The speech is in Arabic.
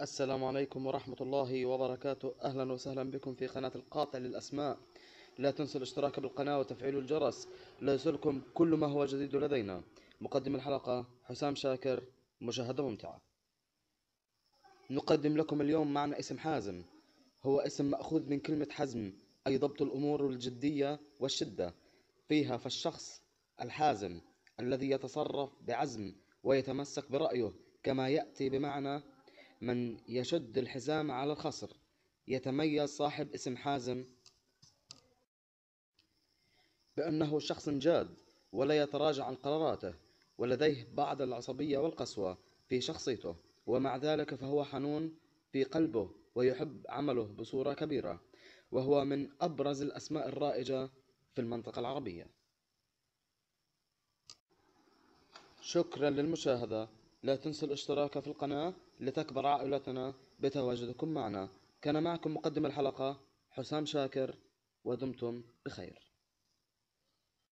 السلام عليكم ورحمة الله وبركاته أهلا وسهلا بكم في قناة القاطع للأسماء لا تنسوا الاشتراك بالقناة وتفعيل الجرس ليصلكم كل ما هو جديد لدينا مقدم الحلقة حسام شاكر مشاهدة ممتعة نقدم لكم اليوم معنا اسم حازم هو اسم مأخوذ من كلمة حزم أي ضبط الأمور الجدية والشدة فيها فالشخص الحازم الذي يتصرف بعزم ويتمسك برأيه كما يأتي بمعنى من يشد الحزام على الخصر يتميز صاحب اسم حازم بأنه شخص جاد ولا يتراجع عن قراراته ولديه بعض العصبية والقسوة في شخصيته ومع ذلك فهو حنون في قلبه ويحب عمله بصورة كبيرة وهو من أبرز الأسماء الرائجة في المنطقة العربية شكرا للمشاهدة لا تنسوا الاشتراك في القناة لتكبر عائلتنا بتواجدكم معنا كان معكم مقدم الحلقة حسام شاكر ودمتم بخير